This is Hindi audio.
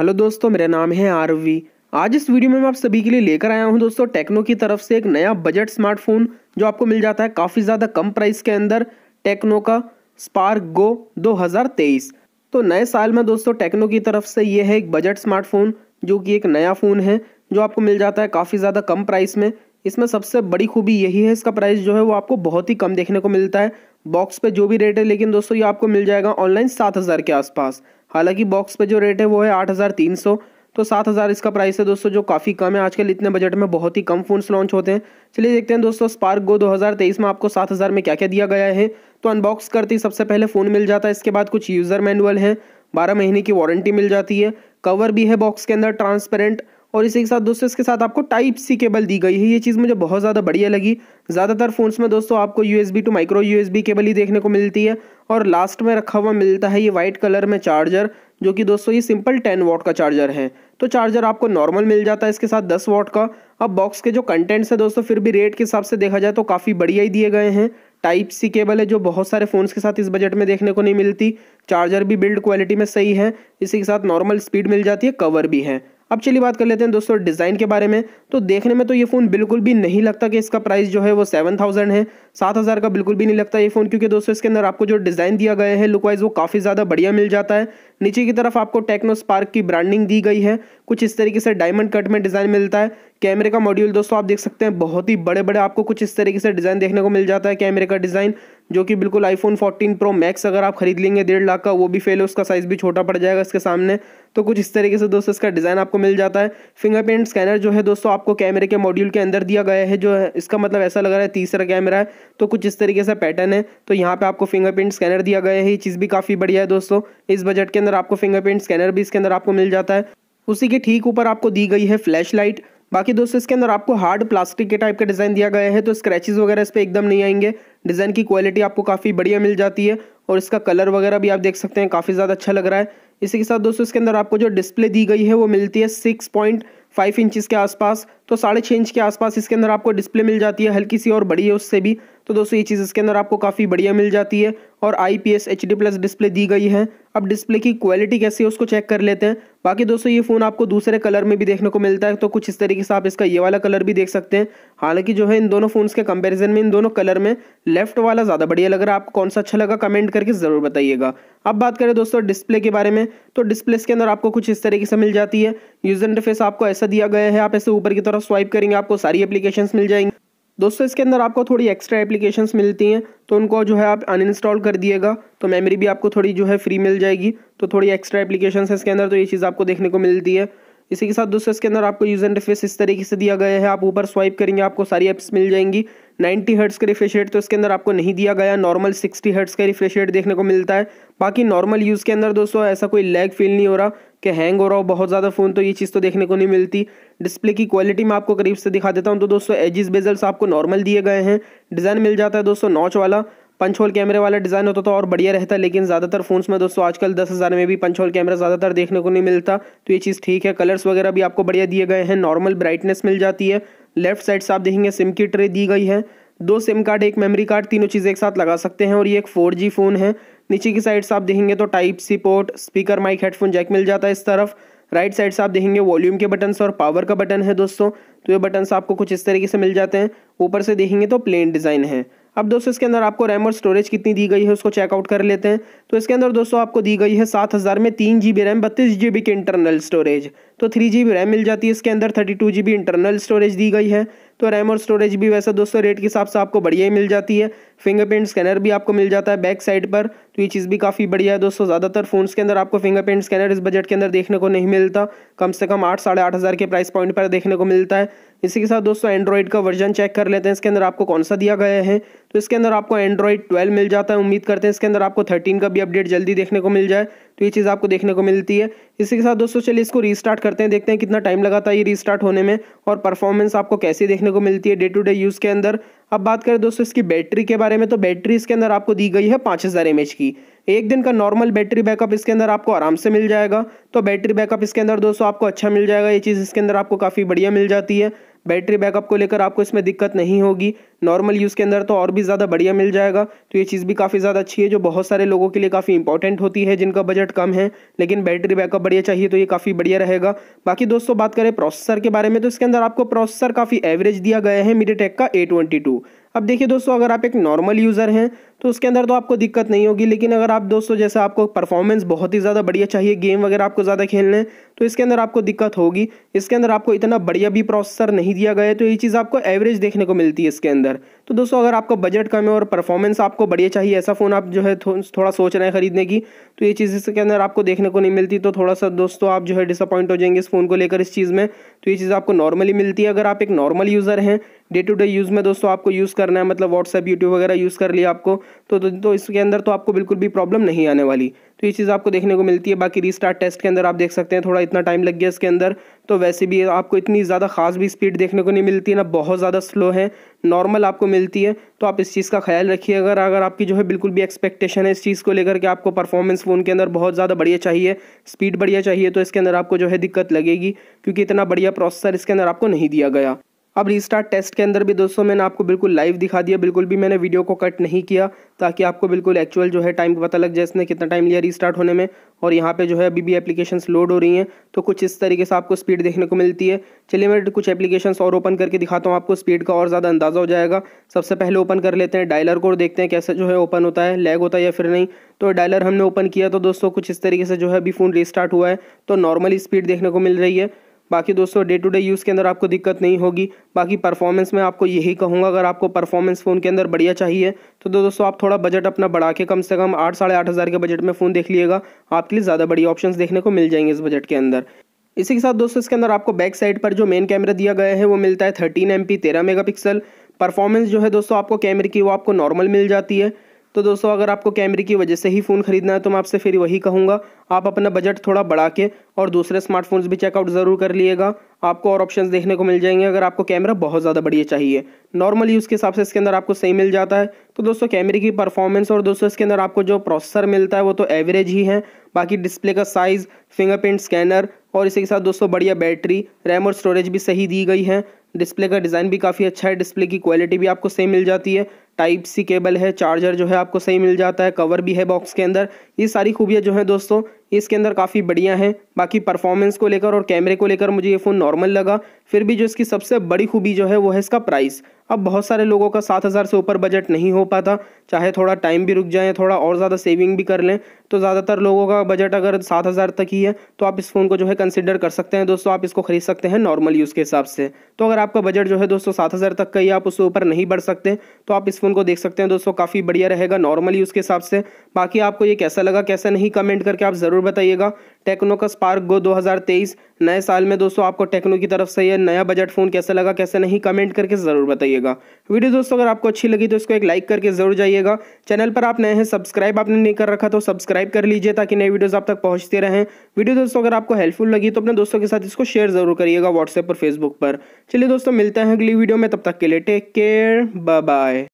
हेलो दोस्तों मेरा नाम है आरवी आज इस वीडियो में मैं आप सभी के लिए लेकर आया हूं दोस्तों टेक्नो की तरफ से एक नया बजट स्मार्टफोन जो आपको मिल जाता है काफ़ी ज़्यादा कम प्राइस के अंदर टेक्नो का स्पार्क गो 2023 तो नए साल में दोस्तों टेक्नो की तरफ से ये है एक बजट स्मार्टफोन जो कि एक नया फ़ोन है जो आपको मिल जाता है काफ़ी ज़्यादा कम प्राइस में इसमें सबसे बड़ी खूबी यही है इसका प्राइस जो है वो आपको बहुत ही कम देखने को मिलता है बॉक्स पे जो भी रेट है लेकिन दोस्तों ये आपको मिल जाएगा ऑनलाइन सात हज़ार के आसपास हालांकि बॉक्स पे जो रेट है वो है आठ हज़ार तीन सौ तो सात हज़ार इसका प्राइस है दोस्तों जो काफ़ी कम है आजकल इतने बजट में बहुत ही कम फ़ोन्स लॉन्च होते हैं चलिए देखते हैं दोस्तों स्पार्क गो 2023 में आपको सात हज़ार में क्या क्या दिया गया है तो अनबॉक्स करते ही सबसे पहले फ़ोन मिल जाता है इसके बाद कुछ यूज़र मैनुअल है बारह महीने की वारंटी मिल जाती है कवर भी है बॉक्स के अंदर ट्रांसपेरेंट और इसी के साथ दोस्तों इसके साथ आपको टाइप सी केबल दी गई है ये चीज़ मुझे बहुत ज़्यादा बढ़िया लगी ज़्यादातर फ़ोन्स में दोस्तों आपको U to micro U cable ही देखने को मिलती है और लास्ट में रखा हुआ मिलता है ये वाइट कलर में चार्जर जो कि दोस्तों ये सिंपल टेन वॉट का चार्जर है तो चार्जर आपको नॉर्मल मिल जाता है इसके साथ दस वॉट का अब बॉक्स के जो कंटेंट्स है दोस्तों फिर भी रेट के हिसाब से देखा जाए तो काफ़ी बढ़िया ही दिए गए हैं टाइप सी केबल है जो बहुत सारे फ़ोन्स के साथ इस बजट में देखने को नहीं मिलती चार्जर भी बिल्ड क्वालिटी में सही है इसी के साथ नॉर्मल स्पीड मिल जाती है कवर भी है अब चलिए बात कर लेते हैं दोस्तों डिज़ाइन के बारे में तो देखने में तो ये फ़ोन बिल्कुल भी नहीं लगता कि इसका प्राइस जो है वो सेवन थाउजेंड है सात हज़ार का बिल्कुल भी नहीं लगता ये फ़ोन क्योंकि दोस्तों इसके अंदर आपको जो डिज़ाइन दिया गया है लुक वाइज वो काफ़ी ज़्यादा बढ़िया मिल जाता है नीचे की तरफ आपको टेक्नो स्पार्क की ब्रांडिंग दी गई है कुछ इस तरीके से डायमंड कट में डिज़ाइन मिलता है कैमरे का मॉड्यूल दोस्तों आप देख सकते हैं बहुत ही बड़े बड़े आपको कुछ इस तरीके से डिज़ाइन देखने को मिल जाता है कैमरे का डिज़ाइन जो कि बिल्कुल आईफोन 14 प्रो मैक्स अगर आप खरीद लेंगे डेढ़ लाख का वो भी फेल है उसका साइज़ भी छोटा पड़ जाएगा इसके सामने तो कुछ इस तरीके से दोस्तों इसका डिज़ाइन आपको मिल जाता है फिंगरप्रिंट स्कैनर जो है दोस्तों आपको कैमरे के मॉड्यूल के अंदर दिया गया है जो है इसका मतलब ऐसा लग रहा है तीसरा कैमरा है तो कुछ इस तरीके से पैटर्न है तो यहाँ पर आपको फिंगरप्रिंट स्कैनर दिया गया है ये चीज़ भी काफ़ी बढ़िया है दोस्तों इस बजट के अंदर अंदर आपको फिंगरप्रिंट स्कैनर भी इसके अंदर आपको मिल जाता है उसी के ठीक ऊपर आपको दी गई है फ्लैश लाइट बाकी दोस्तों इसके अंदर आपको हार्ड प्लास्टिक के टाइप का डिज़ाइन दिया गया है तो स्क्रैचेज वगैरह इस पर एकदम नहीं आएंगे डिज़ाइन की क्वालिटी आपको काफ़ी बढ़िया मिल जाती है और इसका कलर वगैरह भी आप देख सकते हैं काफ़ी ज़्यादा अच्छा लग रहा है इसी के साथ दोस्तों इसके अंदर आपको जो डिस्प्ले दी गई है वो मिलती है सिक्स पॉइंट फाइव इंचज़ के आसपास तो साढ़े छः इंच के आसपास इसके अंदर आपको डिस्प्ले मिल जाती है हल्की सी और बड़ी है उससे भी तो दोस्तों ये चीज़ इसके अंदर आपको काफ़ी बढ़िया मिल जाती है और I P S H D plus display दी गई है अब डिस्प्ले की क्वालिटी कैसी है उसको चेक कर लेते हैं बाकी दोस्तों ये फ़ोन आपको दूसरे कलर में भी देखने को मिलता है तो कुछ इस तरीके से आप इसका ये वाला कलर भी देख सकते हैं हालांकि जो है इन दोनों फ़ोन्स के कंपैरिजन में इन दोनों कलर में लेफ्ट वाला ज़्यादा बढ़िया लग रहा है आपको कौन सा अच्छा लगा कमेंट करके ज़रूर बताइएगा अब बात करें दोस्तों डिस्प्ले के बारे में तो डिस्प्ले के अंदर आपको कुछ इस तरीके से मिल जाती है यूजर इंटरफेस आपको ऐसा दिया गया है आप ऐसे ऊपर की तरफ स्वाइप करेंगे आपको सारी एप्लीकेशन मिल जाएंगी दोस्तों इसके अंदर आपको थोड़ी एक्स्ट्रा एप्लीकेशन मिलती हैं तो उनको जो है आप अनइंस्टॉल कर दिएगा तो मेमोरी भी आपको थोड़ी जो है फ्री मिल जाएगी तो थोड़ी एक्स्ट्रा एप्लीकेशन है इसके अंदर तो ये चीज़ आपको देखने को मिलती है इसी के साथ दोस्तों इसके अंदर आपको एंड इंटरफेस इस तरीके से दिया गया है आप ऊपर स्वाइप करेंगे आपको सारी एप्स मिल जाएंगी 90 हर्ट्स का रिफ्रेश रेट तो इसके अंदर आपको नहीं दिया गया नॉर्मल 60 हर्ट्स का रिफ्रेश रेट देखने को मिलता है बाकी नॉर्मल यूज़ के अंदर दोस्तों ऐसा कोई लैग फील नहीं हो रहा कि हैंग हो रहा हो बहुत ज़्यादा फ़ोन तो ये चीज़ तो देखने को नहीं मिलती डिस्प्ले की क्वालिटी मैं आपको करीब से दिखा देता हूँ तो दोस्तों एजिस बेजल्स आपको नॉर्मल दिए गए हैं डिज़ाइन मिल जाता है दोस्तों नॉच वाला पंच होल कैमरे वाला डिज़ाइन होता तो और बढ़िया रहता लेकिन ज़्यादातर फ़ोन्स में दोस्तों आजकल दस हज़ार में भी पंच होल कैमरा ज़्यादातर देखने को नहीं मिलता तो ये चीज़ ठीक है कलर्स वगैरह भी आपको बढ़िया दिए गए हैं नॉर्मल ब्राइटनेस मिल जाती है लेफ्ट साइड से आप देखेंगे सिम की ट्रे दी गई है दो सिम कार्ड एक मेमोरी कार्ड तीनों चीज़ें एक साथ लगा सकते हैं और ये एक फोर फ़ोन है नीचे की साइड से आप देखेंगे तो type C port speaker mic headphone jack मिल जाता है इस तरफ राइट साइड से आप देखेंगे वॉल्यूम के बटन्स और पावर का बटन है दोस्तों तो ये बटन्स आपको कुछ इस तरीके से मिल जाते हैं ऊपर से देखेंगे तो प्लेन डिज़ाइन है अब दोस्तों इसके अंदर आपको रैम और स्टोरेज कितनी दी गई है उसको चेकआउट कर लेते हैं तो इसके अंदर दोस्तों आपको दी गई है सात हज़ार में तीन जी बी रैम बत्तीस जी बी की इंटरनल स्टोरेज तो थ्री जी रैम मिल जाती है इसके अंदर thirty two G B internal storage दी गई है तो रैम और स्टोरेज भी वैसा दोस्तों रेट के हिसाब से आपको बढ़िया ही मिल जाती है फिंगरप्रिंट स्कैनर भी आपको मिल जाता है बैक साइड पर तो ये चीज़ भी काफ़ी बढ़िया है दोस्तों ज़्यादातर फ़ोन्स के अंदर आपको फिंगरप्रिंट स्कैनर इस बजट के अंदर देखने को नहीं मिलता कम से कम आठ साढ़े आठ हज़ार के प्राइस पॉइंट पर देखने को मिलता है इसी के साथ दोस्तों एंड्रॉइड का वर्जन चेक कर लेते हैं इसके अंदर आपको कौन सा दिया गया है तो इसके अंदर आपको एंड्रॉइड ट्वेल्व मिल जाता है उम्मीद करते हैं इसके अंदर आपको थर्टीन का भी अपडेट जल्दी देखने को मिल जाए तो ये चीज़ आपको देखने को मिलती है इसी के साथ दोस्तों चलिए इसको रीस्टार्ट करते हैं देखते हैं कितना टाइम लगा था ये रीस्टार्ट होने में और परफॉर्मेंस आपको कैसे देखने को मिलती है डे टू डे यूज़ के अंदर अब बात करें दोस्तों इसकी बैटरी के बारे में तो बैटरी इसके अंदर आपको दी गई है पाँच हज़ार की एक दिन का नॉर्मल बैटरी बैकअप इसके अंदर आपको आराम से मिल जाएगा तो बैटरी बैकअप इसके अंदर दोस्तों आपको अच्छा मिल जाएगा ये चीज़ इसके अंदर आपको काफ़ी बढ़िया मिल जाती है बैटरी बैकअप को लेकर आपको इसमें दिक्कत नहीं होगी नॉर्मल यूज़ के अंदर तो और भी ज़्यादा बढ़िया मिल जाएगा तो ये चीज़ भी काफ़ी ज़्यादा अच्छी है जो बहुत सारे लोगों के लिए काफ़ी इंपॉर्टेंट होती है जिनका बजट कम है लेकिन बैटरी बैकअप बढ़िया चाहिए तो ये काफ़ी बढ़िया रहेगा बाकी दोस्तों बात करें प्रोसेसर के बारे में तो इसके अंदर आपको प्रोसेसर काफ़ी एवरेज दिया गया है मीडिया का ए अब देखिए दोस्तों अगर आप एक नॉर्मल यूज़र हैं तो उसके अंदर तो आपको दिक्कत नहीं होगी लेकिन अगर आप दोस्तों जैसे आपको परफॉर्मेंस बहुत ही ज़्यादा बढ़िया चाहिए गेम वगैरह आपको ज़्यादा खेलने तो इसके अंदर आपको दिक्कत होगी इसके अंदर आपको इतना बढ़िया भी प्रोसेसर नहीं दिया गया तो ये चीज़ आपको एवरेज देखने को मिलती है इसके अंदर तो दोस्तों अगर आपका बजट कम है और परफॉर्मेंस आपको बढ़िया चाहिए ऐसा फ़ोन आप जो है थोड़ा सोच रहे हैं ख़रीदने की तो ये चीज़ इसके अंदर आपको देखने को नहीं मिलती तो थोड़ा सा दोस्तों आप जो है डिसअपॉइंट हो जाएंगे इस फ़ोन को लेकर इस चीज़ में तो ये चीज़ आपको नॉर्मली मिलती है अगर आप एक नॉर्मल यूज़र हैं डे टू डे यूज़ में दोस्तों आपको यूज़ करना है मतलब व्हाट्सएप यूट्यूब वगैरह यूज़ कर लिया आपको तो दोस्तों तो इसके अंदर तो आपको बिल्कुल भी प्रॉब्लम नहीं आने वाली तो ये चीज़ आपको देखने को मिलती है बाकी रीस्टार्ट टेस्ट के अंदर आप देख सकते हैं थोड़ा इतना टाइम लग गया इसके अंदर तो वैसे भी आपको इतनी ज़्यादा खास भी स्पीड देखने को नहीं मिलती ना बहुत ज़्यादा स्लो है नॉर्मल आपको मिलती है तो आप इस चीज़ का ख्याल रखिए अगर अगर आपकी जो है बिल्कुल भी एक्सपेक्टेशन है इस चीज़ को लेकर के आपको परफॉर्मेंस फ़ोन के अंदर बहुत ज़्यादा बढ़िया चाहिए स्पीड बढ़िया चाहिए तो इसके अंदर आपको जो है दिक्कत लगेगी क्योंकि इतना बढ़िया प्रोसेसर इसके अंदर आपको नहीं दिया गया अब रीस्टार्ट टेस्ट के अंदर भी दोस्तों मैंने आपको बिल्कुल लाइव दिखा दिया बिल्कुल भी मैंने वीडियो को कट नहीं किया ताकि आपको बिल्कुल एक्चुअल जो है टाइम पता लग जाए इसने कितना टाइम लिया रीस्टार्ट होने में और यहाँ पे जो है अभी भी एप्लीकेशंस लोड हो रही हैं तो कुछ इस तरीके से आपको स्पीड देखने को मिलती है चलिए मैं कुछ एप्लीकेशन और ओपन करके दिखाता हूँ आपको स्पीड का और ज़्यादा अंदाज़ा हो जाएगा सबसे पहले ओपन कर लेते हैं डायलर को और देखते हैं कैसे जो है ओपन होता है लैग होता है या फिर नहीं तो डायलर हमने ओपन किया तो दोस्तों कुछ इस तरीके से जो है अभी फ़ोन रिस्टार्ट हुआ है तो नॉर्मली स्पीड देखने को मिल रही है बाकी दोस्तों डे टू डे यूज़ के अंदर आपको दिक्कत नहीं होगी बाकी परफॉर्मेंस में आपको यही कहूँगा अगर आपको परफॉर्मेंस फ़ोन के अंदर बढ़िया चाहिए तो दोस्तों आप थोड़ा बजट अपना बढ़ा के कम से कम आठ साढ़े आठ हज़ार के बजट में फ़ोन देख लीजिएगा आपके लिए ज़्यादा बड़ी ऑप्शन देखने को मिल जाएंगे इस बजट के अंदर इसी के साथ दोस्तों इसके अंदर आपको बैक साइड पर जो मेन कैमरा दिया गया है वो मिलता है थर्टीन एम पी तेरह मेगा पिक्सल परफॉर्मेंस जो है दोस्तों आपको कैमरे की वो आपको नॉर्मल मिल जाती है तो दोस्तों अगर आपको कैमरे की वजह से ही फ़ोन ख़रीदना है तो मैं आपसे फिर वही कहूँगा आप अपना बजट थोड़ा बढ़ा के और दूसरे स्मार्टफोन्स भी चेकआउट ज़रूर कर लिएगा आपको और ऑप्शंस देखने को मिल जाएंगे अगर आपको कैमरा बहुत ज़्यादा बढ़िया चाहिए नॉर्मल यूज़ के हिसाब से इसके अंदर आपको सही मिल जाता है तो दोस्तों कैमरे की परफॉर्मेंस और दोस्तों इसके अंदर आपको जो प्रोसेसर मिलता है वो तो एवरेज ही है बाकी डिस्प्ले का साइज़ फिंगरप्रिंट स्कैनर और इसी के साथ दोस्तों बढ़िया बैटरी रैम और स्टोरेज भी सही दी गई है डिस्प्ले का डिज़ाइन भी काफ़ी अच्छा है डिस्प्ले की क्वालिटी भी आपको सेम मिल जाती है टाइप सी केबल है चार्जर जो है आपको सही मिल जाता है कवर भी है बॉक्स के अंदर ये सारी खूबियाँ जो है दोस्तों इसके अंदर काफ़ी बढ़िया हैं बाकी परफॉर्मेंस को लेकर और कैमरे को लेकर मुझे ये फ़ोन नॉर्मल लगा फिर भी जो इसकी सबसे बड़ी खूबी जो है वो है इसका प्राइस अब बहुत सारे लोगों का सात हज़ार से ऊपर बजट नहीं हो पाता चाहे थोड़ा टाइम भी रुक जाए थोड़ा और ज़्यादा सेविंग भी कर लें तो ज़्यादातर लोगों का बजट अगर सात हज़ार तक ही है तो आप इस फ़ोन को जो है कंसिडर कर सकते हैं दोस्तों आप इसको खरीद सकते हैं नॉर्मल यूज़ के हिसाब से तो अगर आपका बजट जो है दोस्तों सात हज़ार तक का ही आप उससे ऊपर नहीं बढ़ सकते तो आप इस फोन फोन को देख सकते हैं दोस्तों काफ़ी बढ़िया रहेगा नॉर्मल यूज़ के हिसाब से बाकी आपको ये कैसा लगा कैसा नहीं कमेंट करके आप ज़रूर बताइएगा टेक्नो का स्पार्क गो 2023 नए साल में दोस्तों आपको टेक्नो की तरफ से यह नया बजट फ़ोन कैसा लगा कैसा नहीं कमेंट करके ज़रूर बताइएगा वीडियो दोस्तों अगर आपको अच्छी लगी तो इसको एक लाइक करके ज़रूर जाइएगा चैनल पर आप नए हैं सब्सक्राइब आपने नहीं कर रखा तो सब्सक्राइब कर लीजिए ताकि नए वीडियोज़ आप तक पहुँचते रहें वीडियो दोस्तों अगर आपको हेल्पफुल लगी तो अपने दोस्तों के साथ इसको शेयर ज़रूर करिएगा व्हाट्सएप और फेसबुक पर चलिए दोस्तों मिलते हैं अगली वीडियो में तब तक के लिए टेक केयर बाय